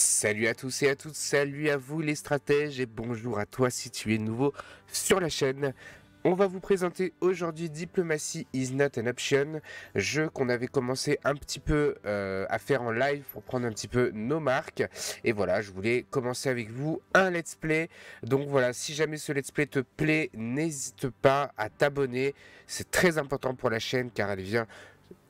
Salut à tous et à toutes, salut à vous les stratèges et bonjour à toi si tu es nouveau sur la chaîne. On va vous présenter aujourd'hui Diplomacy is not an option, jeu qu'on avait commencé un petit peu euh, à faire en live pour prendre un petit peu nos marques. Et voilà, je voulais commencer avec vous un let's play. Donc voilà, si jamais ce let's play te plaît, n'hésite pas à t'abonner. C'est très important pour la chaîne car elle vient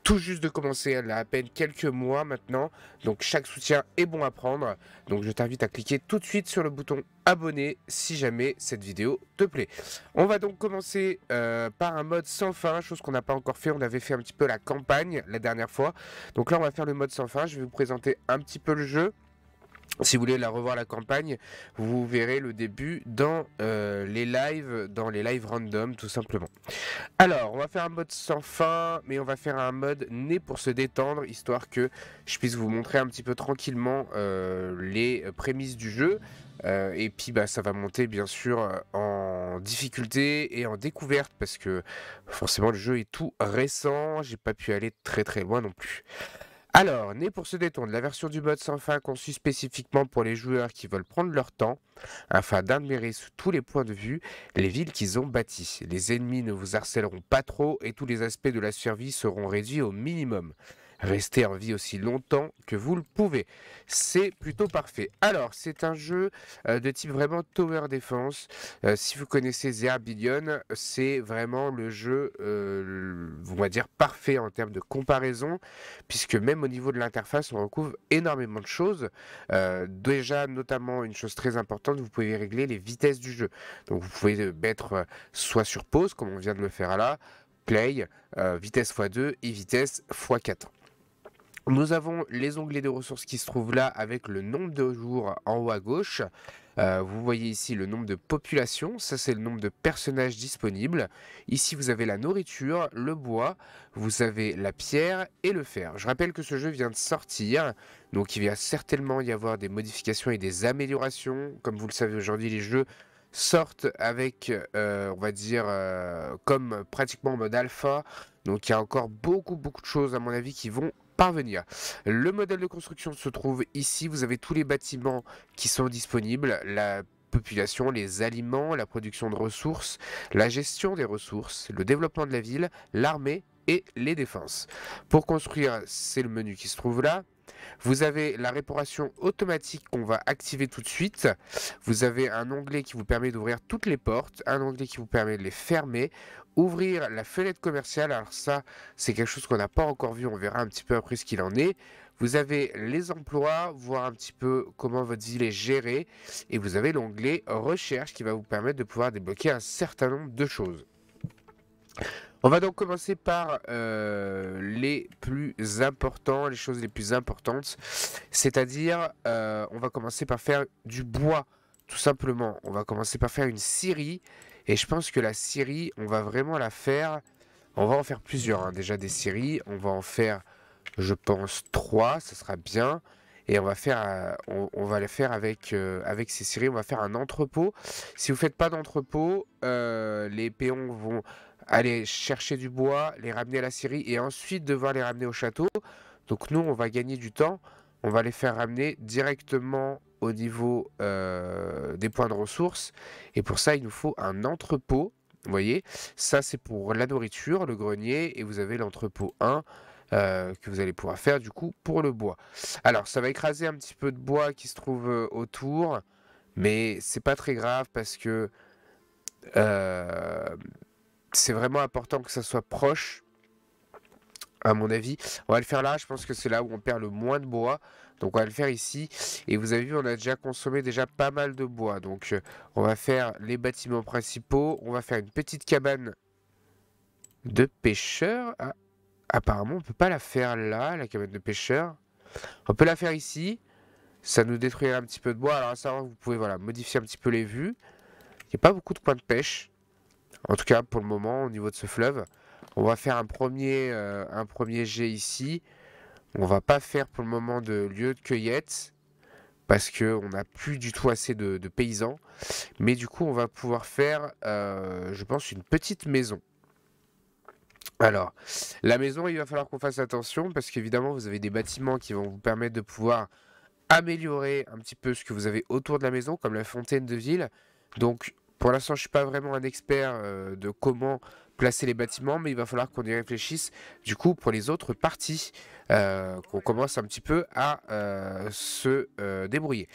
tout juste de commencer, elle a à peine quelques mois maintenant, donc chaque soutien est bon à prendre. Donc je t'invite à cliquer tout de suite sur le bouton abonner si jamais cette vidéo te plaît. On va donc commencer euh, par un mode sans fin, chose qu'on n'a pas encore fait, on avait fait un petit peu la campagne la dernière fois. Donc là on va faire le mode sans fin, je vais vous présenter un petit peu le jeu. Si vous voulez la revoir la campagne, vous verrez le début dans euh, les lives, dans les lives random tout simplement. Alors, on va faire un mode sans fin, mais on va faire un mode né pour se détendre, histoire que je puisse vous montrer un petit peu tranquillement euh, les prémices du jeu. Euh, et puis bah, ça va monter bien sûr en difficulté et en découverte parce que forcément le jeu est tout récent, j'ai pas pu aller très très loin non plus. Alors, né pour se détendre, la version du mode sans fin conçue spécifiquement pour les joueurs qui veulent prendre leur temps, afin d'admirer sous tous les points de vue les villes qu'ils ont bâties. Les ennemis ne vous harcèleront pas trop et tous les aspects de la survie seront réduits au minimum rester en vie aussi longtemps que vous le pouvez. C'est plutôt parfait. Alors, c'est un jeu euh, de type vraiment Tower Defense. Euh, si vous connaissez billion c'est vraiment le jeu, euh, on va dire, parfait en termes de comparaison, puisque même au niveau de l'interface, on recouvre énormément de choses. déjà, notamment, une chose très importante, vous pouvez régler les vitesses du jeu. Donc, vous pouvez mettre soit sur pause, comme on vient de le faire là, play, vitesse x2 et vitesse x4. Nous avons les onglets de ressources qui se trouvent là avec le nombre de jours en haut à gauche. Euh, vous voyez ici le nombre de populations, ça c'est le nombre de personnages disponibles. Ici vous avez la nourriture, le bois, vous avez la pierre et le fer. Je rappelle que ce jeu vient de sortir, donc il va certainement y avoir des modifications et des améliorations. Comme vous le savez aujourd'hui les jeux sortent avec, euh, on va dire, euh, comme pratiquement en mode alpha. Donc il y a encore beaucoup beaucoup de choses à mon avis qui vont parvenir. Le modèle de construction se trouve ici. Vous avez tous les bâtiments qui sont disponibles. La population, les aliments, la production de ressources, la gestion des ressources, le développement de la ville, l'armée et les défenses. Pour construire, c'est le menu qui se trouve là. Vous avez la réparation automatique qu'on va activer tout de suite. Vous avez un onglet qui vous permet d'ouvrir toutes les portes, un onglet qui vous permet de les fermer, ouvrir la fenêtre commerciale. Alors ça, c'est quelque chose qu'on n'a pas encore vu, on verra un petit peu après ce qu'il en est. Vous avez les emplois, voir un petit peu comment votre ville est gérée. Et vous avez l'onglet recherche qui va vous permettre de pouvoir débloquer un certain nombre de choses. On va donc commencer par euh, les plus importants, les choses les plus importantes. C'est-à-dire, euh, on va commencer par faire du bois, tout simplement. On va commencer par faire une scierie. Et je pense que la scierie, on va vraiment la faire... On va en faire plusieurs, hein. déjà des scieries. On va en faire, je pense, trois. Ce sera bien. Et on va faire, euh, on, va faire avec, avec ces séries. On va faire un entrepôt. Si vous faites pas d'entrepôt, les péons vont aller chercher du bois, les ramener à la syrie et ensuite devoir les ramener au château. Donc nous, on va gagner du temps, on va les faire ramener directement au niveau euh, des points de ressources. Et pour ça, il nous faut un entrepôt. Vous voyez, ça c'est pour la nourriture, le grenier, et vous avez l'entrepôt 1 euh, que vous allez pouvoir faire du coup pour le bois. Alors ça va écraser un petit peu de bois qui se trouve euh, autour, mais c'est pas très grave parce que c'est vraiment important que ça soit proche, à mon avis. On va le faire là, je pense que c'est là où on perd le moins de bois. Donc on va le faire ici. Et vous avez vu, on a déjà consommé déjà pas mal de bois. Donc euh, on va faire les bâtiments principaux. On va faire une petite cabane de pêcheurs. Ah, apparemment, on peut pas la faire là, la cabane de pêcheurs. On peut la faire ici. Ça nous détruira un petit peu de bois. Alors à savoir, vous pouvez voilà, modifier un petit peu les vues. Il n'y a pas beaucoup de points de pêche. En tout cas, pour le moment, au niveau de ce fleuve, on va faire un premier, euh, un premier jet ici. On va pas faire pour le moment de lieu de cueillette parce qu'on n'a plus du tout assez de, paysans. Mais du coup, on va pouvoir faire, euh, je pense, une petite maison. Alors, la maison, il va falloir qu'on fasse attention parce qu'évidemment, vous avez des bâtiments qui vont vous permettre de pouvoir améliorer un petit peu ce que vous avez autour de la maison, comme la fontaine de ville. Donc, pour l'instant, je ne suis pas vraiment un expert euh, de comment placer les bâtiments, mais il va falloir qu'on y réfléchisse du coup pour les autres parties, euh, qu'on commence un petit peu à euh, se débrouiller.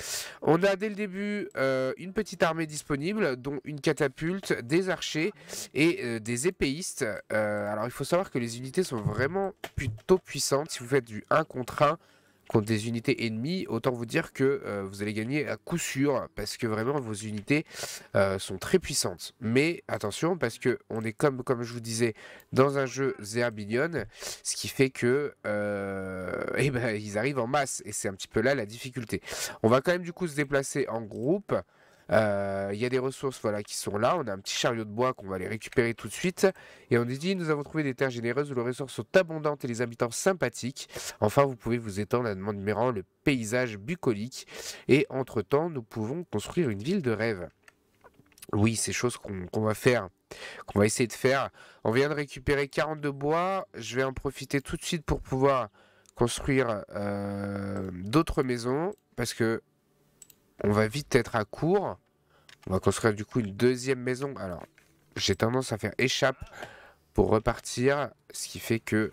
On a dès le début une petite armée disponible, dont une catapulte, des archers et des épéistes. alors il faut savoir que les unités sont vraiment plutôt puissantes, si vous faites du 1 contre 1, contre des unités ennemies, autant vous dire que euh, vous allez gagner à coup sûr, parce que vraiment vos unités euh, sont très puissantes. Mais attention, parce que on est comme, comme je vous disais, dans un jeu Zerbignon. ce qui fait que euh, eh ben, ils arrivent en masse, et c'est un petit peu là la difficulté. On va quand même du coup se déplacer en groupe. Euh, il y a des ressources voilà, qui sont là. On a un petit chariot de bois qu'on va aller récupérer tout de suite. Et on nous dit Nous avons trouvé des terres généreuses où les ressources sont abondantes et les habitants sympathiques. Enfin, vous pouvez vous étendre en admirant le paysage bucolique. Et entre-temps, nous pouvons construire une ville de rêve. Oui, c'est chose qu'on va faire, qu'on va essayer de faire. On vient de récupérer 42 bois. Je vais en profiter tout de suite pour pouvoir construire euh, d'autres maisons parce que on va vite être à court. On va construire du coup une deuxième maison. Alors, j'ai tendance à faire échappe pour repartir, ce qui fait que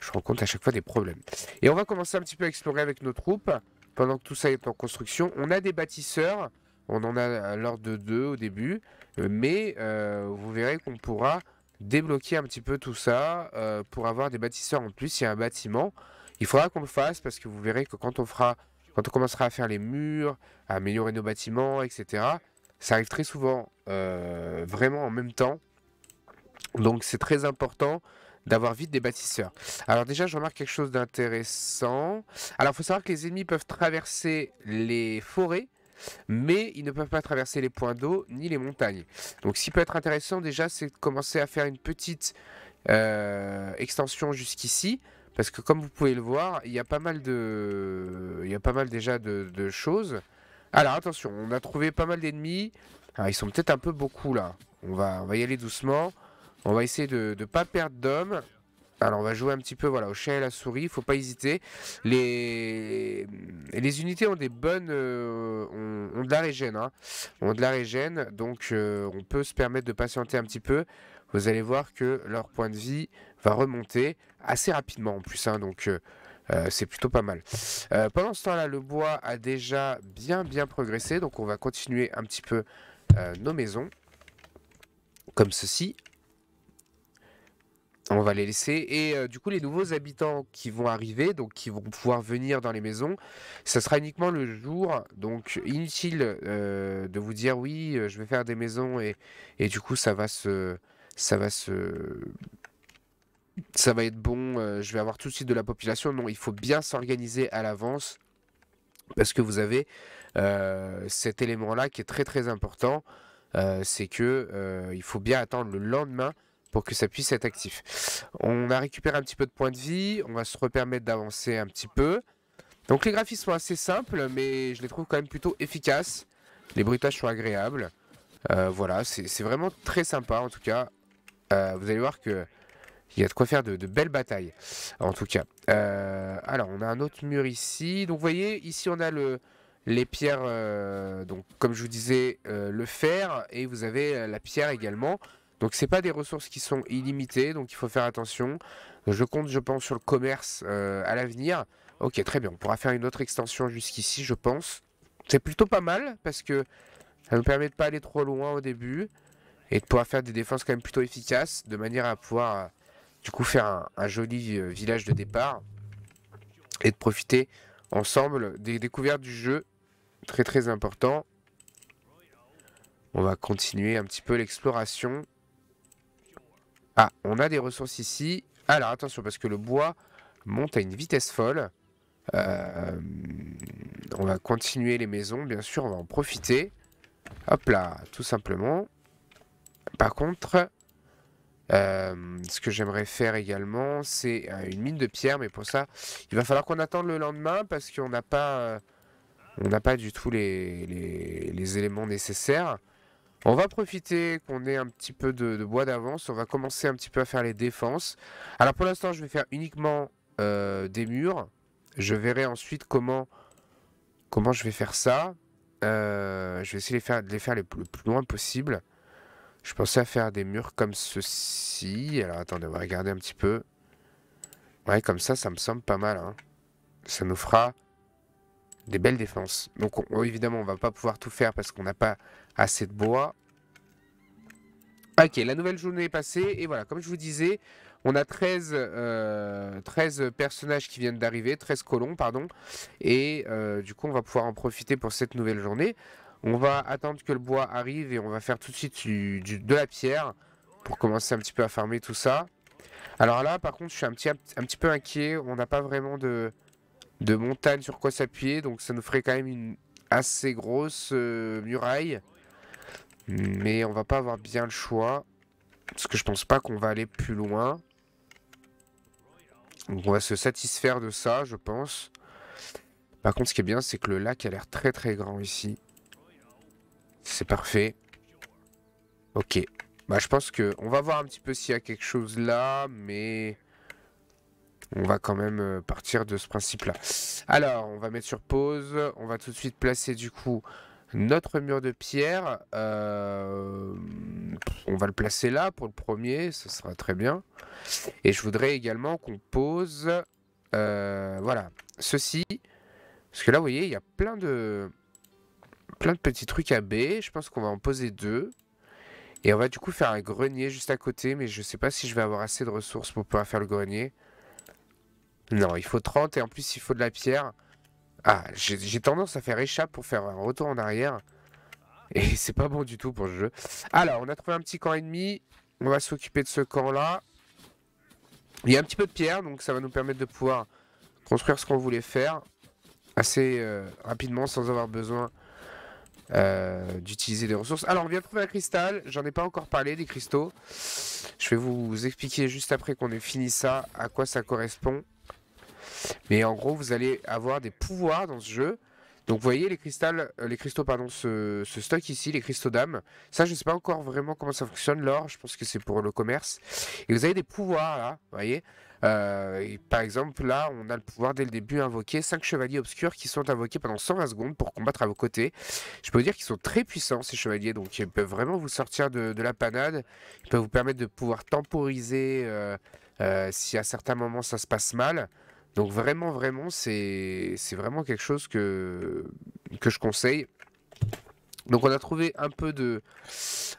je rencontre à chaque fois des problèmes. Et on va commencer un petit peu à explorer avec nos troupes. Pendant que tout ça est en construction, on a des bâtisseurs. On en a euh, l'ordre de deux au début. Euh, mais euh, vous verrez qu'on pourra débloquer un petit peu tout ça pour avoir des bâtisseurs en plus. Il y a un bâtiment. Il faudra qu'on le fasse parce que vous verrez que quand on fera quand on commencera à faire les murs, à améliorer nos bâtiments, etc., ça arrive très souvent euh, vraiment en même temps. Donc c'est très important d'avoir vite des bâtisseurs. Alors déjà, je remarque quelque chose d'intéressant. Alors, il faut savoir que les ennemis peuvent traverser les forêts, mais ils ne peuvent pas traverser les points d'eau ni les montagnes. Donc, ce qui peut être intéressant déjà, c'est de commencer à faire une petite euh, extension jusqu'ici parce que comme vous pouvez le voir, il y a pas mal de, il y a pas mal déjà de, choses. Alors attention, on a trouvé pas mal d'ennemis. Alors, ah, ils sont peut-être un peu beaucoup là. On va, on va y aller doucement. On va essayer de ne pas perdre d'hommes. Alors on va jouer un petit peu voilà, au chien et la souris, Il ne faut pas hésiter. Les, les unités ont des bonnes... Euh, ont, de la régène, hein. de la régène, donc euh, on peut se permettre de patienter un petit peu. Vous allez voir que leur point de vie va remonter assez rapidement en plus. Hein, donc euh, euh, c'est plutôt pas mal. Euh, pendant ce temps-là, le bois a déjà bien bien progressé. Donc on va continuer un petit peu nos maisons. Comme ceci. On va les laisser. Et du coup, les nouveaux habitants qui vont arriver, donc qui vont pouvoir venir dans les maisons, ça sera uniquement le jour. Donc inutile de vous dire oui, je vais faire des maisons et, et du coup ça va se... Ça va se ça va être bon, euh, je vais avoir tout de suite de la population. Non, il faut bien s'organiser à l'avance parce que vous avez euh, cet élément-là qui est très très important. Euh, c'est que il faut bien attendre le lendemain pour que ça puisse être actif. On a récupéré un petit peu de points de vie, on va se repermettre d'avancer un petit peu. Donc les graphismes sont assez simples, mais je les trouve quand même plutôt efficaces. Les bruitages sont agréables. voilà, c'est vraiment très sympa en tout cas. vous allez voir que il y a de quoi faire de, belles batailles, en tout cas. Euh, alors, on a un autre mur ici. Donc, vous voyez, ici, on a le, les pierres, euh, donc comme je vous disais, euh, le fer, et vous avez la pierre également. Donc c'est pas des ressources qui sont illimitées, donc il faut faire attention. Je compte, je pense, sur le commerce à l'avenir. Ok, très bien, on pourra faire une autre extension jusqu'ici, je pense. C'est plutôt pas mal, parce que ça nous permet de pas aller trop loin au début, et de pouvoir faire des défenses quand même plutôt efficaces, de manière à pouvoir du coup faire un, joli euh, village de départ et de profiter ensemble des découvertes du jeu. Très très important. On va continuer un petit peu l'exploration. Ah, on a des ressources ici. Alors attention parce que le bois monte à une vitesse folle. Euh, on va continuer les maisons, bien sûr, on va en profiter. Hop là, tout simplement. Par contre, ce que j'aimerais faire également, c'est une mine de pierre, mais pour ça, il va falloir qu'on attende le lendemain parce qu'on n'a pas, on n'a pas du tout les, éléments nécessaires. On va profiter qu'on ait un petit peu de, bois d'avance, on va commencer un petit peu à faire les défenses. Alors pour l'instant, je vais faire uniquement des murs. Je verrai ensuite comment, comment je vais faire ça. je vais essayer de les faire, de les faire le plus loin possible. Je pensais à faire des murs comme ceci. Alors attendez, on va regarder un petit peu. Ouais, comme ça, ça me semble pas mal. Hein. Ça nous fera des belles défenses. Donc oh, évidemment, on va pas pouvoir tout faire parce qu'on n'a pas assez de bois. Ok, la nouvelle journée est passée. Et voilà, comme je vous disais, on a 13, euh, personnages qui viennent d'arriver, 13 colons, pardon. Et euh, du coup, on va pouvoir en profiter pour cette nouvelle journée. On va attendre que le bois arrive et on va faire tout de suite de la pierre pour commencer un petit peu à farmer tout ça. Alors là, par contre, je suis un petit, un petit peu inquiet. On n'a pas vraiment de, de montagne sur quoi s'appuyer. Donc ça nous ferait quand même une assez grosse euh, muraille. Mais on va pas avoir bien le choix. Parce que je pense pas qu'on va aller plus loin. on va se satisfaire de ça, je pense. Par contre, ce qui est bien, c'est que le lac a l'air très très grand ici. C'est parfait. Ok. Bah, je pense que... On va voir un petit peu s'il y a quelque chose là, mais... On va quand même euh, partir de ce principe-là. Alors, on va mettre sur pause. On va tout de suite placer, du coup, notre mur de pierre. Euh, on va le placer là pour le premier. Ce sera très bien. Et je voudrais également qu'on pose... Euh, voilà. Ceci. Parce que là, vous voyez, il y a plein de plein de petits trucs à b Je pense qu'on va en poser deux. Et on va du coup faire un grenier juste à côté, mais je sais pas si je vais avoir assez de ressources pour pouvoir faire le grenier. Non, il faut 30 et en plus il faut de la pierre. Ah, j'ai tendance à faire échappe pour faire un retour en arrière. Et c'est pas bon du tout pour le jeu. Alors, on a trouvé un petit camp ennemi. On va s'occuper de ce camp-là. Il y a un petit peu de pierre, donc ça va nous permettre de pouvoir construire ce qu'on voulait faire assez euh, rapidement sans avoir besoin euh, d'utiliser des ressources. Alors, on vient de trouver un cristal. J'en ai pas encore parlé des cristaux. Je vais vous expliquer juste après qu'on ait fini ça à quoi ça correspond. Mais en gros, vous allez avoir des pouvoirs dans ce jeu. Donc vous voyez les cristals, euh, les cristaux pardon, ce stock ici, les cristaux d'âme. Ça je sais pas encore vraiment comment ça fonctionne l'or, je pense que c'est pour le commerce. Et vous avez des pouvoirs là, vous voyez. Euh, par exemple, là, on a le pouvoir dès le début invoquer 5 chevaliers obscurs qui sont invoqués pendant 120 secondes pour combattre à vos côtés. Je peux dire qu'ils sont très puissants, ces chevaliers, donc ils peuvent vraiment vous sortir de, la panade. Ils peuvent vous permettre de pouvoir temporiser euh, euh, si à certains moments ça se passe mal. Donc vraiment, vraiment, c'est vraiment quelque chose que, que je conseille. Donc on a trouvé un peu de,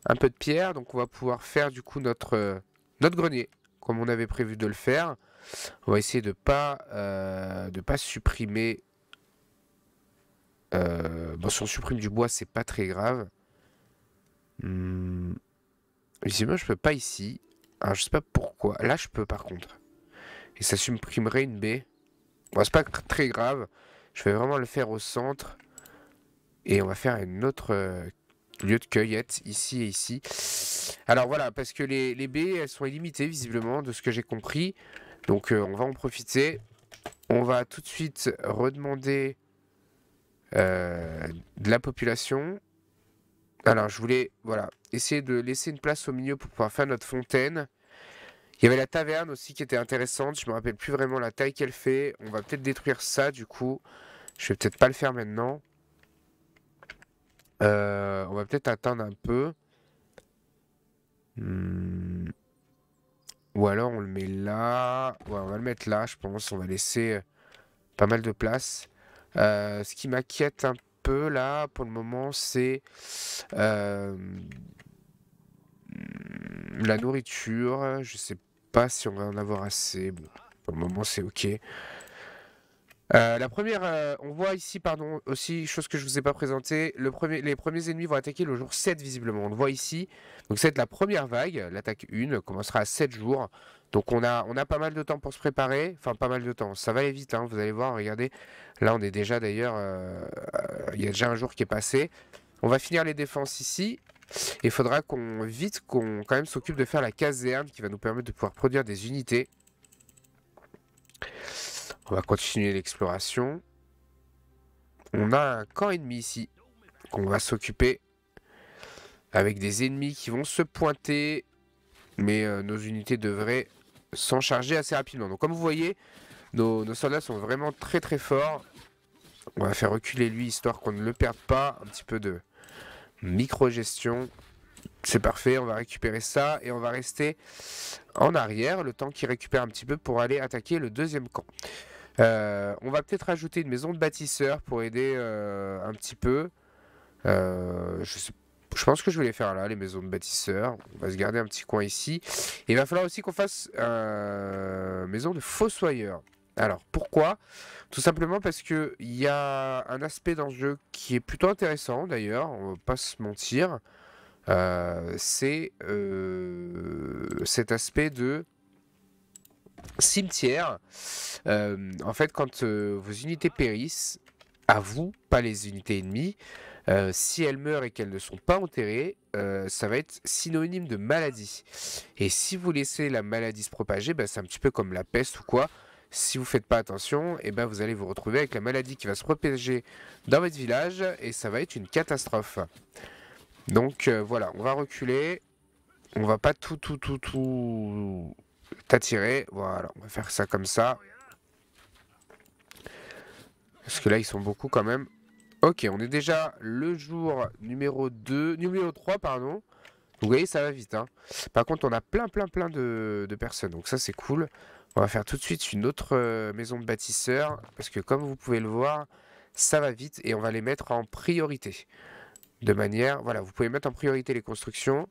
un peu de pierre, donc on va pouvoir faire du coup notre, notre grenier comme on avait prévu de le faire. On va essayer de pas euh, de pas supprimer. Euh, bon, si on supprime du bois, c'est pas très grave. Hum, visiblement, je peux pas ici. je sais pas pourquoi. Là, je peux par contre. Et ça supprimerait une baie. Bon, c'est pas très grave. Je vais vraiment le faire au centre. Et on va faire une autre euh, lieu de cueillette ici et ici. Alors voilà, parce que les, les baies, elles sont illimitées visiblement, de ce que j'ai compris. Donc euh, on va en profiter. On va tout de suite redemander euh, de la population. Alors je voulais, voilà, essayer de laisser une place au milieu pour pouvoir faire notre fontaine. Il y avait la taverne aussi qui était intéressante. Je me rappelle plus vraiment la taille qu'elle fait. On va peut-être détruire ça du coup. Je vais peut-être pas le faire maintenant. Euh, on va peut-être attendre un peu. Hmm. Ou alors on le met là. Ouais, on va le mettre là, je pense. On va laisser euh, pas mal de place. Euh, ce qui m'inquiète un peu là, pour le moment, c'est la nourriture. Je sais pas si on va en avoir assez. pour le moment, c'est ok. Euh, la première, euh, on voit ici, pardon, aussi, chose que je ne vous ai pas présentée, le premier, les premiers ennemis vont attaquer le jour 7 visiblement. On le voit ici, donc c'est la première vague, l'attaque 1 commencera à 7 jours. Donc on a, on a pas mal de temps pour se préparer, enfin pas mal de temps, ça va aller vite, hein. vous allez voir, regardez, là on est déjà d'ailleurs, euh, il y a déjà un jour qui est passé. On va finir les défenses ici, il faudra qu'on vite qu'on quand même s'occupe de faire la caserne qui va nous permettre de pouvoir produire des unités. On va continuer l'exploration. On a un camp ennemi ici qu'on va s'occuper. Avec des ennemis qui vont se pointer. Mais euh, nos unités devraient s'en charger assez rapidement. Donc comme vous voyez, nos, soldats sont vraiment très très forts. On va faire reculer lui histoire qu'on ne le perde pas. Un petit peu de micro-gestion. C'est parfait, on va récupérer ça et on va rester en arrière le temps qu'il récupère un petit peu pour aller attaquer le deuxième camp. Euh, on va peut-être ajouter une maison de bâtisseur pour aider euh, un petit peu. Euh, je, pense que je vais les faire là, les maisons de bâtisseurs. On va se garder un petit coin ici. il va falloir aussi qu'on fasse une maison de fossoyeur. Alors pourquoi Tout simplement parce qu'il y a un aspect dans ce jeu qui est plutôt intéressant d'ailleurs, on va pas se mentir. C'est cet aspect de cimetière. Euh, en fait, quand euh, vos unités périssent, à vous, pas les unités ennemies, euh, si elles meurent et qu'elles ne sont pas enterrées, ça va être synonyme de maladie. Et si vous laissez la maladie se propager, bah, c'est un petit peu comme la peste ou quoi. Si vous ne faites pas attention, et eh ben, vous allez vous retrouver avec la maladie qui va se propager dans votre village et ça va être une catastrophe. Donc voilà, on va reculer. On va pas tout, tout, tout, tout tiré, Voilà, on va faire ça comme ça. Parce que là, ils sont beaucoup quand même. Ok, on est déjà le jour numéro 2, numéro 3, pardon. Vous voyez, ça va vite. Hein. Par contre, on a plein, plein, plein de, de personnes. Donc ça, c'est cool. On va faire tout de suite une autre euh, maison de bâtisseurs. Parce que comme vous pouvez le voir, ça va vite. Et on va les mettre en priorité. De manière... Voilà, vous pouvez mettre en priorité les constructions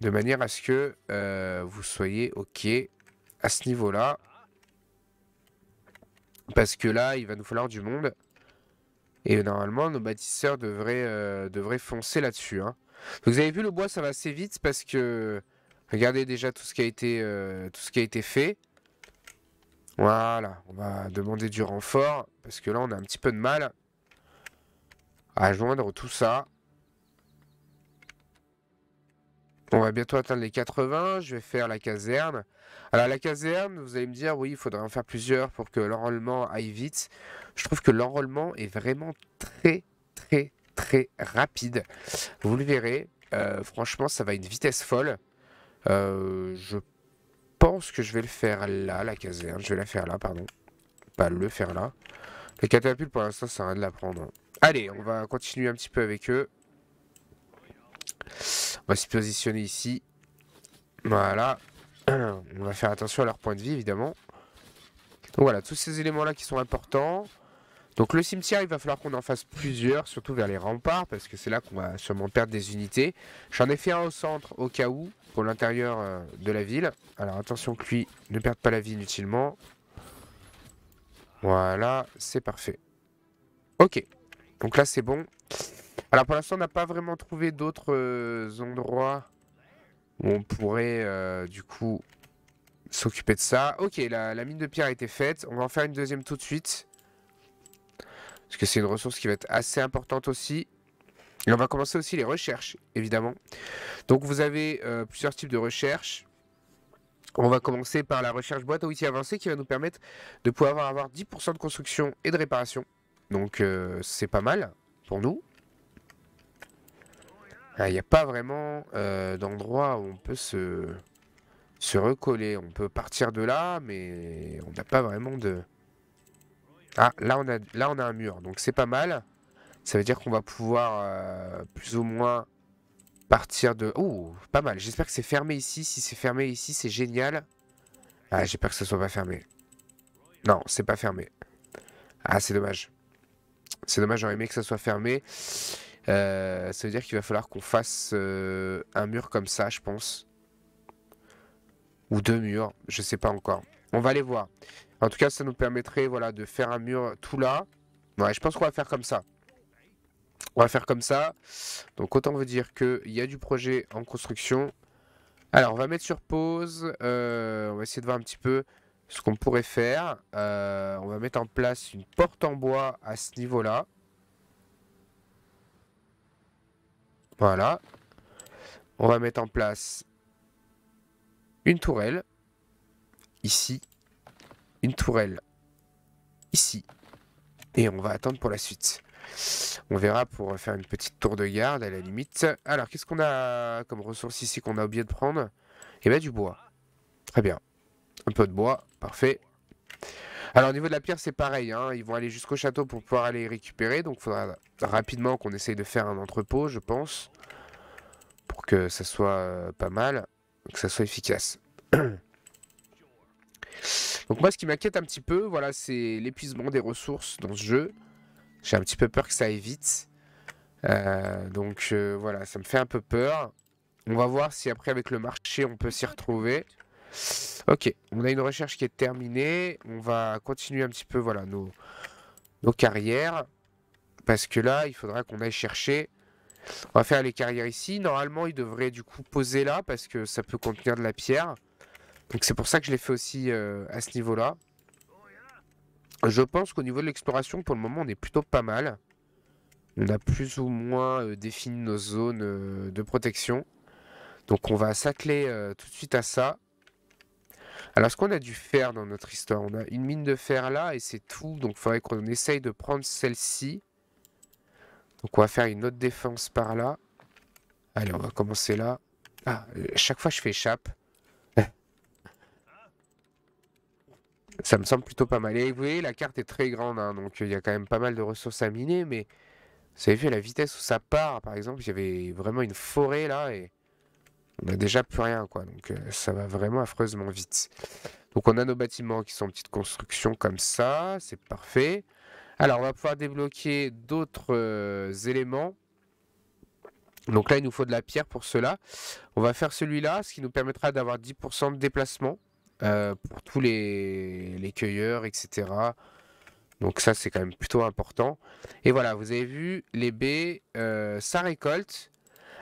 de manière à ce que euh, vous soyez OK à ce niveau-là. Parce que là, il va nous falloir du monde. Et normalement, nos bâtisseurs devraient, euh, foncer là-dessus. Hein. Vous avez vu, le bois, ça va assez vite parce que... Regardez déjà tout ce qui a été, euh, tout ce qui a été fait. Voilà, on va demander du renfort parce que là, on a un petit peu de mal à joindre tout ça. On va bientôt atteindre les 80, je vais faire la caserne. Alors la caserne, vous allez me dire, oui, il faudrait en faire plusieurs pour que l'enrôlement aille vite. Je trouve que l'enrôlement est vraiment très, très, très rapide. Vous le verrez, euh, franchement, ça va à une vitesse folle. Euh, je pense que je vais le faire là, la caserne. Je vais la faire là, pardon. Pas le faire là. Les catapultes, pour l'instant, ça sert rien de la prendre. Allez, on va continuer un petit peu avec eux. On va se positionner ici. Voilà. On va faire attention à leur point de vie, évidemment. Donc voilà, tous ces éléments-là qui sont importants. Donc le cimetière, il va falloir qu'on en fasse plusieurs, surtout vers les remparts, parce que c'est là qu'on va sûrement perdre des unités. J'en ai fait un au centre, au cas où, pour l'intérieur euh, de la ville. Alors attention que lui ne perde pas la vie inutilement. Voilà, c'est parfait. Ok, donc là c'est bon. Alors pour l'instant, on n'a pas vraiment trouvé d'autres euh, endroits où on pourrait euh, du coup s'occuper de ça. Ok, la, mine de pierre a été faite. On va en faire une deuxième tout de suite. Parce que c'est une ressource qui va être assez importante aussi. Et on va commencer aussi les recherches, évidemment. Donc vous avez euh, plusieurs types de recherches. On va commencer par la recherche boîte à outils avancée qui va nous permettre de pouvoir avoir 10% de construction et de réparation. Donc c'est pas mal pour nous. Ah, il n'y a pas vraiment euh, d'endroit où on peut se, se recoller. On peut partir de là, mais on n'a pas vraiment de... Ah, là on, a, là on a un mur, donc c'est pas mal. Ça veut dire qu'on va pouvoir euh, plus ou moins partir de... Oh, pas mal. J'espère que c'est fermé ici. Si c'est fermé ici, c'est génial. Ah, j'espère que ce soit pas fermé. Non, c'est pas fermé. Ah, c'est dommage. C'est dommage, j'aurais aimé que ça soit fermé. Euh, ça veut dire qu'il va falloir qu'on fasse euh, un mur comme ça, je pense. Ou deux murs, je sais pas encore. On va aller voir. En tout cas, ça nous permettrait voilà, de faire un mur tout là. Ouais, je pense qu'on va faire comme ça. On va faire comme ça. Donc autant vous dire qu'il y a du projet en construction. Alors, on va mettre sur pause. Euh, on va essayer de voir un petit peu ce qu'on pourrait faire. on va mettre en place une porte en bois à ce niveau-là. Voilà. On va mettre en place une tourelle ici, une tourelle ici, et on va attendre pour la suite. On verra pour faire une petite tour de garde à la limite. Alors, qu'est-ce qu'on a comme ressource ici qu'on a oublié de prendre Eh bien, du bois. Très bien. Un peu de bois, parfait. Alors au niveau de la pierre, c'est pareil. Hein. Ils vont aller jusqu'au château pour pouvoir aller récupérer. Donc il faudra rapidement qu'on essaye de faire un entrepôt, je pense. Pour que ça soit euh, pas mal. Que ça soit efficace. Donc moi, ce qui m'inquiète un petit peu, voilà, c'est l'épuisement des ressources dans ce jeu. J'ai un petit peu peur que ça aille euh, donc euh, voilà, ça me fait un peu peur. On va voir si après avec le marché, on peut s'y retrouver. Ok, on a une recherche qui est terminée. On va continuer un petit peu voilà, nos, carrières. Parce que là, il faudra qu'on aille chercher. On va faire les carrières ici. Normalement, il devrait du coup poser là parce que ça peut contenir de la pierre. Donc c'est pour ça que je l'ai fait aussi euh, à ce niveau-là. Je pense qu'au niveau de l'exploration, pour le moment, on est plutôt pas mal. On a plus ou moins euh, défini nos zones euh, de protection. Donc on va s'atteler tout de suite à ça. Alors, ce qu'on a dû faire dans notre histoire, on a une mine de fer là et c'est tout. Donc, il faudrait qu'on essaye de prendre celle-ci. Donc, on va faire une autre défense par là. Allez, on va commencer là. Ah, euh, chaque fois, je fais échappe. Ça me semble plutôt pas mal. Et vous voyez, la carte est très grande, hein, donc euh, il y a quand même pas mal de ressources à miner, mais vous avez vu la vitesse où ça part, par exemple, il y avait vraiment une forêt là, et on bah, n'a déjà plus rien, quoi. Donc euh, ça va vraiment affreusement vite. Donc on a nos bâtiments qui sont en petite construction comme ça, c'est parfait. Alors on va pouvoir débloquer d'autres euh, éléments. Donc là il nous faut de la pierre pour cela. On va faire celui-là, ce qui nous permettra d'avoir 10% de déplacement euh, pour tous les, cueilleurs, etc. Donc ça c'est quand même plutôt important. Et voilà, vous avez vu, les baies, ça récolte.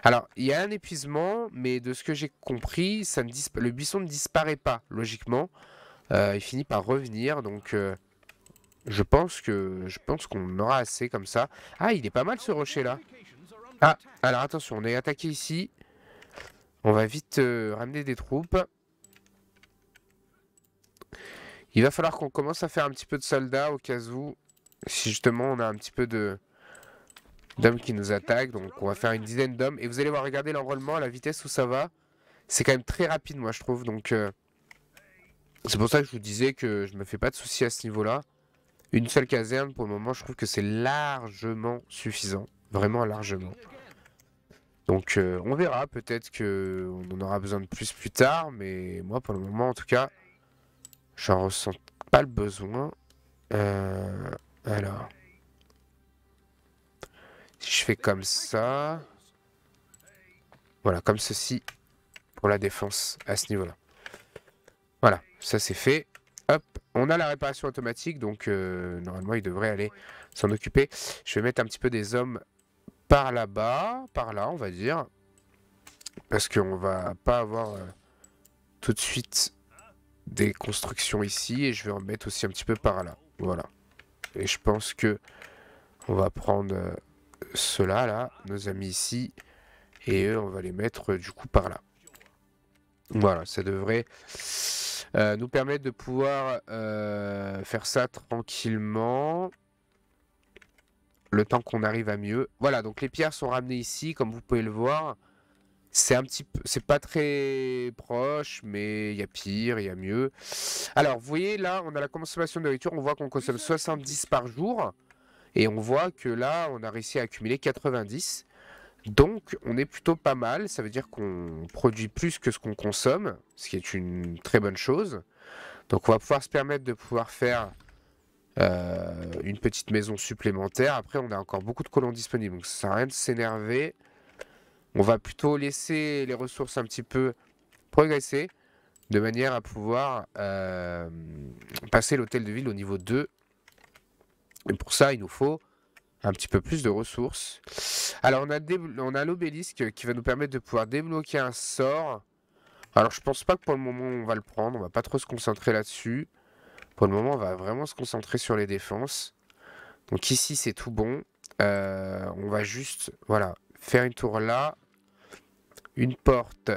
Alors, il y a un épuisement, mais de ce que j'ai compris, le buisson ne disparaît pas, logiquement. Euh, il finit par revenir, donc euh, je pense que je pense qu'on aura assez comme ça. Ah, il est pas mal ce rocher-là. Ah, alors attention, on est attaqué ici. On va vite euh, ramener des troupes. Il va falloir qu'on commence à faire un petit peu de soldats au cas où, si justement on a un petit peu de d'hommes qui nous attaquent. Donc on va faire une dizaine d'hommes. Et vous allez voir, regardez l'enrôlement, la vitesse où ça va. C'est quand même très rapide, moi, je trouve. Donc euh, c'est pour ça que je vous disais que je me fais pas de soucis à ce niveau-là. Une seule caserne, pour le moment, je trouve que c'est largement suffisant. Vraiment largement. Donc euh, on verra, peut-être qu'on en aura besoin de plus plus tard, mais moi pour le moment en tout cas, j'en ressens pas le besoin. Euh, alors je fais comme ça. Voilà, comme ceci pour la défense à ce niveau-là. Voilà, ça c'est fait. Hop, on a la réparation automatique, donc euh, normalement il devrait aller s'en occuper. Je vais mettre un petit peu des hommes par là-bas, par là on va dire. Parce qu'on va pas avoir euh, tout de suite des constructions ici, et je vais en mettre aussi un petit peu par là. Voilà. Et je pense que on va prendre... Euh, cela là nos amis ici. Et eux, on va les mettre euh, du coup par là. Voilà, ça devrait euh, nous permettre de pouvoir euh, faire ça tranquillement. Le temps qu'on arrive à mieux. Voilà, donc les pierres sont ramenées ici, comme vous pouvez le voir. C'est un petit peu, c'est pas très proche, mais il y a pire, il y a mieux. Alors, vous voyez, là, on a la consommation de nourriture. On voit qu'on consomme 70 par jour. Et on voit que là, on a réussi à accumuler 90. Donc on est plutôt pas mal, ça veut dire qu'on produit plus que ce qu'on consomme, ce qui est une très bonne chose. Donc on va pouvoir se permettre de pouvoir faire euh, une petite maison supplémentaire. Après on a encore beaucoup de colons disponibles, donc ça ne sert à rien de s'énerver. On va plutôt laisser les ressources un petit peu progresser, de manière à pouvoir euh, passer l'hôtel de ville au niveau 2 et pour ça, il nous faut un petit peu plus de ressources. Alors, on a, on a l'obélisque qui va nous permettre de pouvoir débloquer un sort. Alors, je pense pas que pour le moment, on va le prendre. On va pas trop se concentrer là-dessus. Pour le moment, on va vraiment se concentrer sur les défenses. Donc ici, c'est tout bon. Euh, on va juste, voilà, faire une tour là. Une porte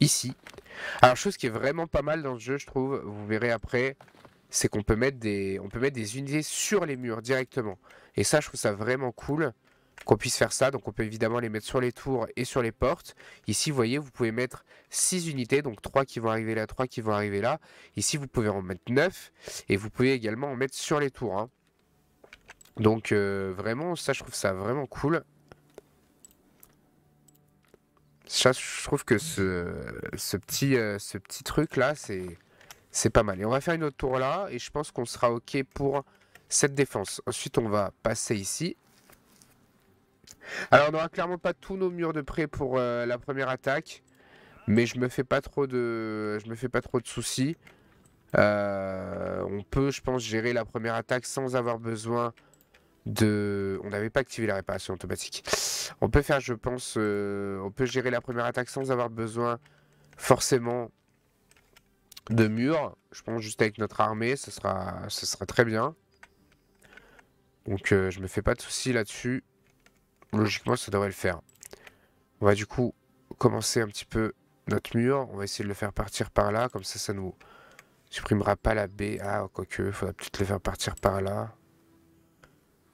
ici. Alors, chose qui est vraiment pas mal dans ce jeu, je trouve. Vous verrez après c'est qu'on peut mettre des, on peut mettre des unités sur les murs directement. Et ça, je trouve ça vraiment cool qu'on puisse faire ça. Donc on peut évidemment les mettre sur les tours et sur les portes. Ici, vous voyez, vous pouvez mettre 6 unités, donc 3 qui vont arriver là, 3 qui vont arriver là. Ici, vous pouvez en mettre 9 et vous pouvez également en mettre sur les tours. Hein. Donc euh, vraiment, ça, je trouve ça vraiment cool. Ça, je trouve que ce, ce petit, euh, ce petit truc là, c'est c'est pas mal. Et on va faire une autre tour là. Et je pense qu'on sera OK pour cette défense. Ensuite, on va passer ici. Alors, on n'aura clairement pas tous nos murs de près pour euh, la première attaque. Mais je me fais pas trop de, je me fais pas trop de soucis. Euh, on peut, je pense, gérer la première attaque sans avoir besoin de... On n'avait pas activé la réparation automatique. On peut faire, je pense, euh, on peut gérer la première attaque sans avoir besoin forcément de murs. Je pense juste avec notre armée, ce sera, très bien. Donc euh, je me fais pas de soucis là-dessus. Logiquement, ça devrait le faire. On va du coup commencer un petit peu notre mur. On va essayer de le faire partir par là. Comme ça, ça nous supprimera pas la baie. Ah, quoique, faudra peut-être le faire partir par là.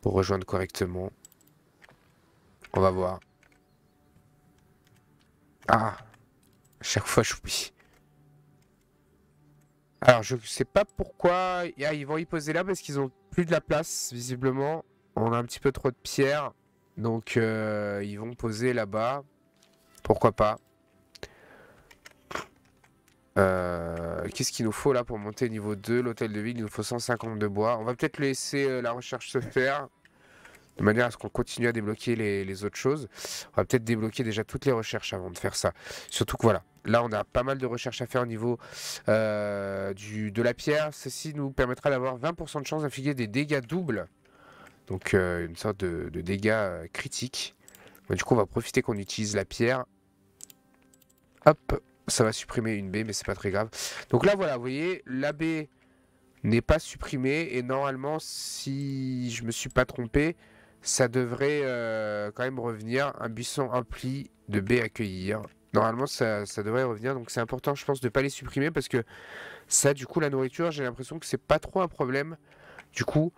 Pour rejoindre correctement. On va voir. Ah Chaque fois, je suis. Alors, je sais pas pourquoi. Ah, ils vont y poser là parce qu'ils ont plus de la place, visiblement. On a un petit peu trop de pierres. Donc, euh, ils vont poser là-bas. Pourquoi pas. Euh, qu'est-ce qu'il nous faut là pour monter niveau 2 L'hôtel de ville, il nous faut 150 de bois. On va peut-être laisser euh, la recherche se faire de manière à ce qu'on continue à débloquer les, autres choses. On va peut-être débloquer déjà toutes les recherches avant de faire ça. Surtout que voilà, là on a pas mal de recherches à faire au niveau euh, de la pierre. Ceci nous permettra d'avoir 20% de chance d'infliger des dégâts doubles. Donc euh, une sorte de, dégâts euh, critiques. du coup on va profiter qu'on utilise la pierre. Hop, ça va supprimer une baie mais c'est pas très grave. Donc là voilà, vous voyez, la baie n'est pas supprimée et normalement si je me suis pas trompé, ça devrait euh, quand même revenir. Un buisson rempli de B accueillir. Normalement, ça, ça devrait revenir. Donc, c'est important, je pense, de ne pas les supprimer parce que ça, du coup, la nourriture, j'ai l'impression que c'est pas trop un problème. Du coup,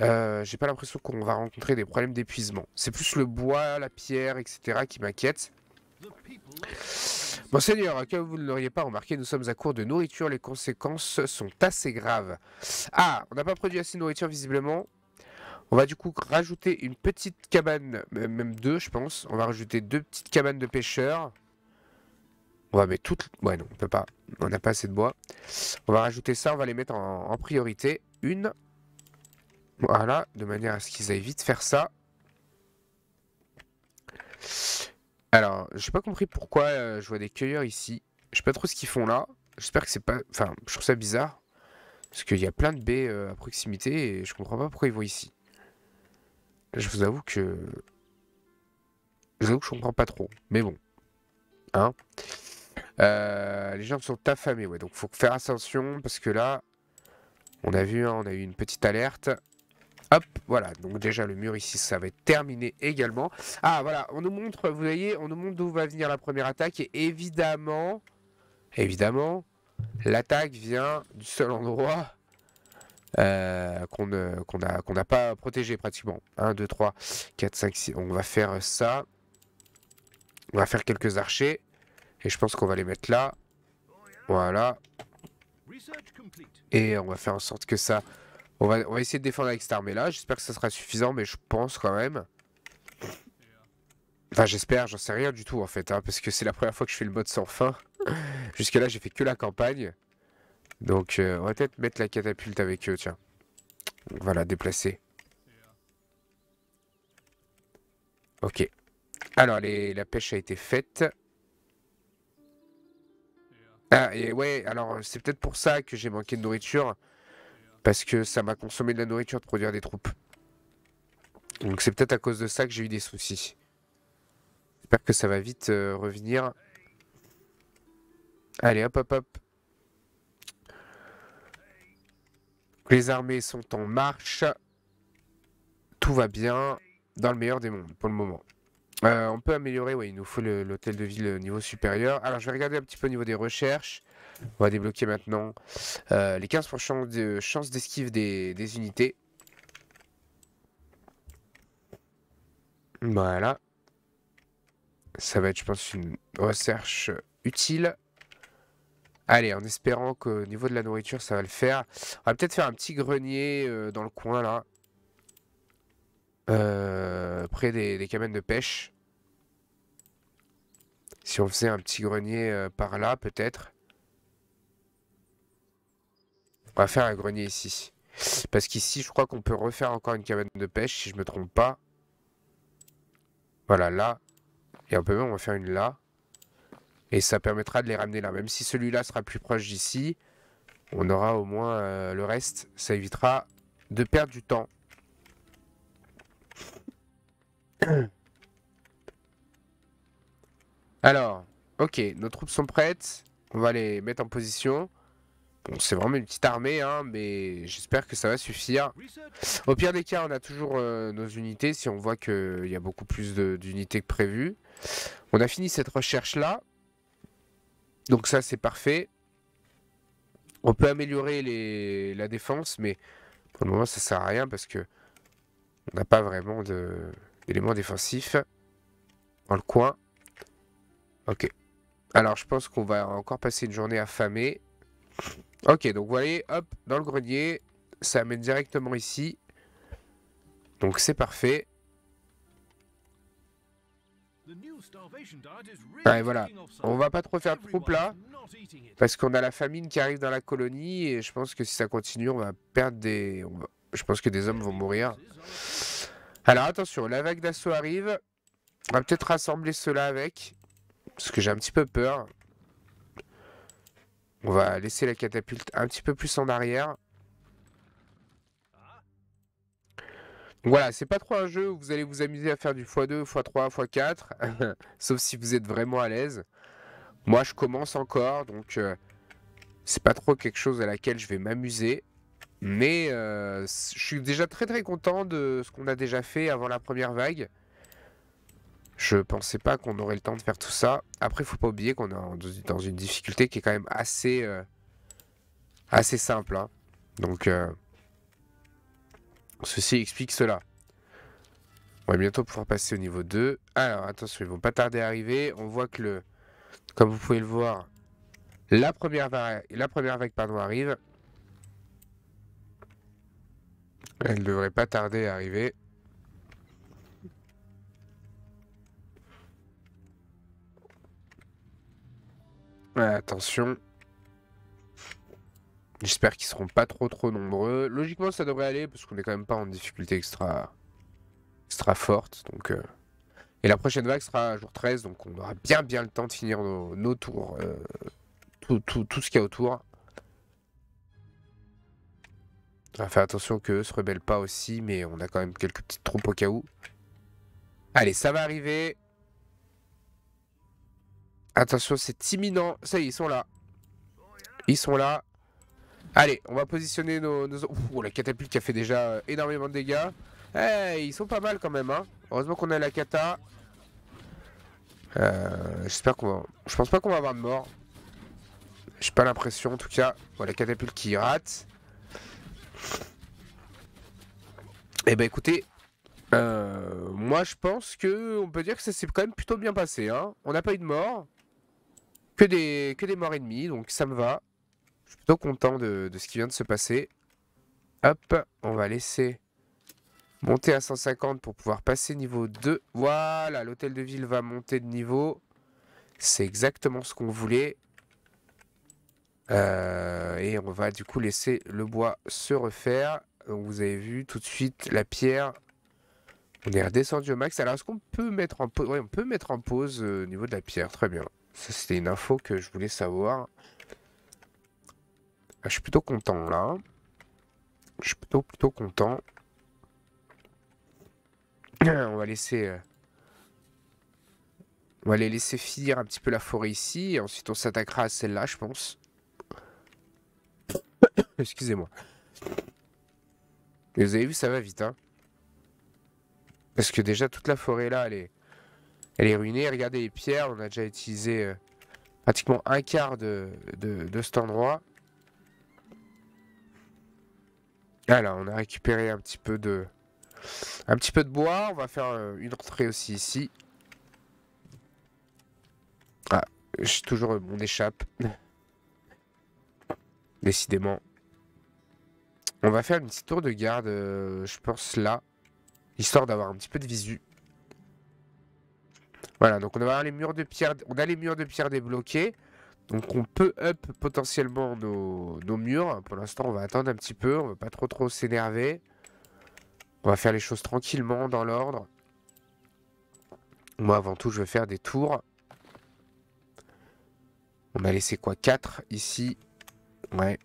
euh, j'ai pas l'impression qu'on va rencontrer des problèmes d'épuisement. C'est plus le bois, la pierre, etc. qui m'inquiète. Monseigneur, comme vous ne l'auriez pas remarqué, nous sommes à court de nourriture. Les conséquences sont assez graves. Ah, on n'a pas produit assez de nourriture visiblement. On va du coup rajouter une petite cabane, même deux je pense. On va rajouter deux petites cabanes de pêcheurs. On va mettre toutes... Ouais non, on peut pas. On n'a pas assez de bois. On va rajouter ça, on va les mettre en, priorité. Une. Voilà, de manière à ce qu'ils aillent vite faire ça. Alors, j'ai pas compris pourquoi euh, je vois des cueilleurs ici. Je sais pas trop ce qu'ils font là. J'espère que c'est pas... Enfin, je trouve ça bizarre. Parce qu'il y a plein de baies euh, à proximité et je comprends pas pourquoi ils vont ici je vous avoue que. Je vous avoue que je comprends pas trop. Mais bon. Hein euh, les gens sont affamés, ouais. Donc faut faire ascension parce que là, on a vu, hein, on a eu une petite alerte. Hop, voilà. Donc déjà le mur ici, ça va être terminé également. Ah voilà, on nous montre, vous voyez, on nous montre d'où va venir la première attaque et évidemment, évidemment, l'attaque vient du seul endroit euh, qu'on euh, n'a pas protégé pratiquement. 1, 2, 3, 4, 5, 6. On va faire ça. On va faire quelques archers. Et je pense qu'on va les mettre là. Voilà. Et on va faire en sorte que ça... On va, on essayer de défendre avec cette armée-là. J'espère que ça sera suffisant, mais je pense quand même... Enfin, j'espère, j'en sais rien du tout en fait, hein, parce que c'est la première fois que je fais le mode sans fin. Jusque là, j'ai fait que la campagne. Donc, euh, on va peut-être mettre la catapulte avec eux, tiens. Voilà, déplacer. Ok. Alors, les, la pêche a été faite. Ah, et ouais, alors c'est peut-être pour ça que j'ai manqué de nourriture. Parce que ça m'a consommé de la nourriture de produire des troupes. Donc c'est peut-être à cause de ça que j'ai eu des soucis. J'espère que ça va vite euh, revenir. Allez, hop, hop, hop. Les armées sont en marche. Tout va bien dans le meilleur des mondes pour le moment. Euh, on peut améliorer, oui, il nous faut l'hôtel de ville euh, niveau supérieur. Alors je vais regarder un petit peu au niveau des recherches. On va débloquer maintenant euh, les 15% de chances d'esquive des unités. Voilà. Ça va être, je pense, une recherche utile. Allez, en espérant qu'au niveau de la nourriture, ça va le faire. On va peut-être faire un petit grenier euh, dans le coin, là. Euh, près des, cabanes de pêche. Si on faisait un petit grenier euh, par là, peut-être. On va faire un grenier ici. Parce qu'ici, je crois qu'on peut refaire encore une cabane de pêche, si je me trompe pas. Voilà, là. Et on peut même va faire une là. Et ça permettra de les ramener là. Même si celui-là sera plus proche d'ici, on aura au moins euh, le reste. Ça évitera de perdre du temps. Alors, ok, nos troupes sont prêtes. On va les mettre en position. Bon, c'est vraiment une petite armée, hein, mais j'espère que ça va suffire. Au pire des cas, on a toujours euh, nos unités si on voit qu'il y a beaucoup plus d'unités que prévu. On a fini cette recherche-là. Donc ça, c'est parfait. On peut améliorer les... la défense, mais pour le moment, ça sert à rien parce que on n'a pas vraiment d'éléments défensifs dans le coin. Ok. Alors, je pense qu'on va encore passer une journée affamée. Ok, donc vous voyez hop, dans le grenier. Ça amène directement ici. Donc, c'est parfait voilà. On va pas trop faire de troupe là, parce qu'on a la famine qui arrive dans la colonie, et je pense que si ça continue, on va perdre des... Je pense que des hommes vont mourir. Alors attention, la vague d'assaut arrive. On va peut-être rassembler cela avec, parce que j'ai un petit peu peur. On va laisser la catapulte un petit peu plus en arrière. Voilà, c'est pas trop un jeu où vous allez vous amuser à faire du x2, x3, x4, sauf si vous êtes vraiment à l'aise. Moi, je commence encore, donc euh, c'est pas trop quelque chose à laquelle je vais m'amuser. Mais euh, je suis déjà très très content de ce qu'on a déjà fait avant la première vague. Je pensais pas qu'on aurait le temps de faire tout ça. Après, faut pas oublier qu'on est dans une difficulté qui est quand même assez, euh, assez simple. Hein. Donc... Ceci explique cela. On va bientôt pouvoir passer au niveau 2. Alors, attention, ils vont pas tarder à arriver. On voit que le... Comme vous pouvez le voir, la première, vague pardon, arrive. Elle ne devrait pas tarder à arriver. Attention. J'espère qu'ils seront pas trop trop nombreux. Logiquement, ça devrait aller parce qu'on est quand même pas en difficulté extra, extra forte. Donc, euh. Et la prochaine vague sera jour 13, donc on aura bien bien le temps de finir nos, tours, euh, tout, ce qu'il y a autour. On va faire attention qu'eux se rebellent pas aussi, mais on a quand même quelques petites troupes au cas où. Allez, ça va arriver. Attention, c'est imminent. Ça y est, ils sont là. Ils sont là. Allez, on va positionner nos... Ouh, la catapulte qui a fait déjà euh, énormément de dégâts. Eh, hey, ils sont pas mal quand même, hein. Heureusement qu'on a la cata. Euh, j'espère qu'on Je pense pas qu'on va avoir de mort. J'ai pas l'impression, en tout cas. Voilà, la catapulte qui rate. Eh ben écoutez, euh, moi je pense que on peut dire que ça s'est quand même plutôt bien passé. Hein. On n'a pas eu de mort, que des, que des morts ennemis, donc ça me va. Je suis plutôt content de, ce qui vient de se passer. Hop, on va laisser monter à 150 pour pouvoir passer niveau 2. Voilà, l'hôtel de ville va monter de niveau. C'est exactement ce qu'on voulait. Euh, et on va du coup laisser le bois se refaire. vous avez vu tout de suite la pierre. On est redescendu au max. Alors est-ce qu'on peut mettre en pause on peut mettre en pause euh, niveau de la pierre. Très bien. Ça c'était une info que je voulais savoir. Ah, je suis plutôt content là. Je suis plutôt plutôt content. On va laisser... Euh, on va les laisser finir un petit peu la forêt ici. Et ensuite, on s'attaquera à celle-là, je pense. Excusez-moi. Vous avez vu, ça va vite, hein. Parce que déjà, toute la forêt là, elle est, elle est ruinée. Regardez les pierres. On a déjà utilisé euh, pratiquement un quart de cet endroit. Alors, on a récupéré un petit peu de... Un petit peu de bois, on va faire euh, une rentrée aussi ici. Ah, suis toujours mon euh, échappe. Décidément. On va faire une petite tour de garde, euh, je pense, là. Histoire d'avoir un petit peu de visu. Voilà, donc on va les murs de pierre... On a les murs de pierre débloqués. Donc on peut up potentiellement nos, murs. Pour l'instant, on va attendre un petit peu. On va pas trop trop s'énerver. On va faire les choses tranquillement, dans l'ordre. Moi, avant tout, je vais faire des tours. On a laissé quoi 4 ici. Ouais.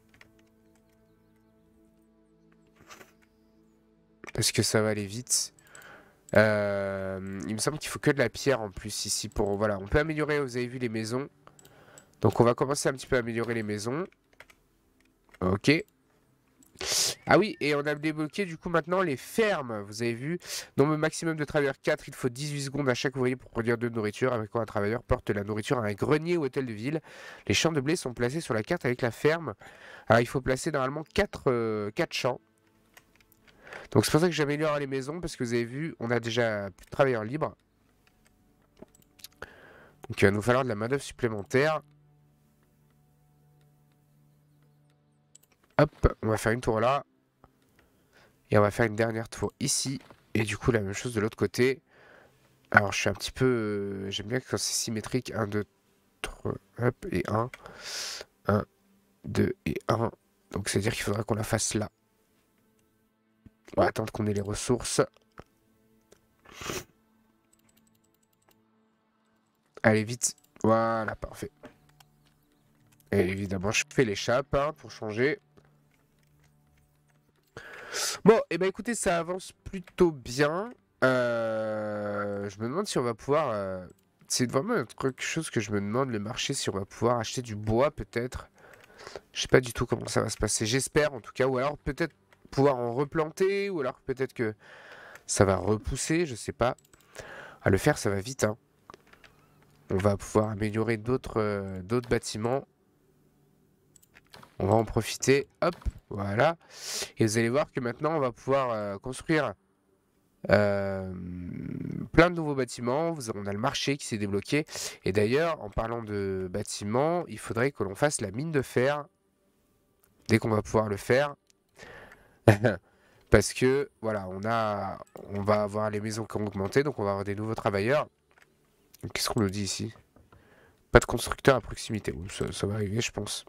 Est-ce que ça va aller vite. Euh, il me semble qu'il faut que de la pierre en plus ici pour... Voilà, on peut améliorer, vous avez vu, les maisons. Donc on va commencer un petit peu à améliorer les maisons. Ok. Ah oui, et on a débloqué du coup maintenant les fermes, vous avez vu. le maximum de travailleurs 4, il faut 18 secondes à chaque ouvrier pour produire de nourriture, avec quoi un travailleur porte la nourriture à un grenier ou hôtel de ville. Les champs de blé sont placés sur la carte avec la ferme. Alors il faut placer normalement 4, euh, champs. Donc c'est pour ça que j'améliore les maisons, parce que vous avez vu, on a déjà plus de travailleurs libres. Donc il va nous falloir de la main d'œuvre supplémentaire. Hop, on va faire une tour là. Et on va faire une dernière tour ici. Et du coup, la même chose de l'autre côté. Alors, je suis un petit peu... Euh, j'aime bien quand c'est symétrique. 1, 2, 3, hop, et 1. 1, 2 et 1. Donc, c'est-à-dire qu'il faudra qu'on la fasse là. On va attendre qu'on ait les ressources. Allez, vite. Voilà, parfait. Et évidemment, je fais l'échappe hein, pour changer. Bon, et eh ben écoutez, ça avance plutôt bien. Euh, je me demande si on va pouvoir. Euh, c'est vraiment quelque chose que je me demande le marché si on va pouvoir acheter du bois peut-être. Je sais pas du tout comment ça va se passer. J'espère en tout cas, ou alors peut-être pouvoir en replanter, ou alors peut-être que ça va repousser, je sais pas. À le faire, ça va vite. Hein. On va pouvoir améliorer d'autres euh, d'autres bâtiments. On va en profiter. Hop, voilà. Et vous allez voir que maintenant, on va pouvoir euh, construire euh, plein de nouveaux bâtiments. On a le marché qui s'est débloqué. Et d'ailleurs, en parlant de bâtiments, il faudrait que l'on fasse la mine de fer. Dès qu'on va pouvoir le faire. Parce que, voilà, on, a, on va avoir les maisons qui ont augmenté. Donc, on va avoir des nouveaux travailleurs. Qu'est-ce qu'on nous dit ici Pas de constructeur à proximité. ça va arriver, je pense.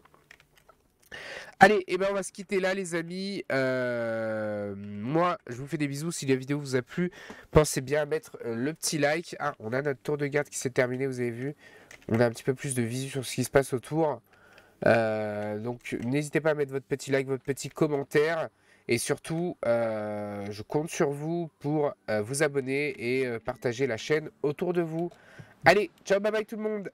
Allez, et eh ben on va se quitter là, les amis. Euh, moi, je vous fais des bisous. Si la vidéo vous a plu, pensez bien à mettre euh, le petit like. Ah, on a notre tour de garde qui s'est terminé, vous avez vu. On a un petit peu plus de visu sur ce qui se passe autour. Euh, donc, n'hésitez pas à mettre votre petit like, votre petit commentaire. Et surtout, je compte sur vous pour vous abonner et partager la chaîne autour de vous. Allez, ciao, bye bye tout le monde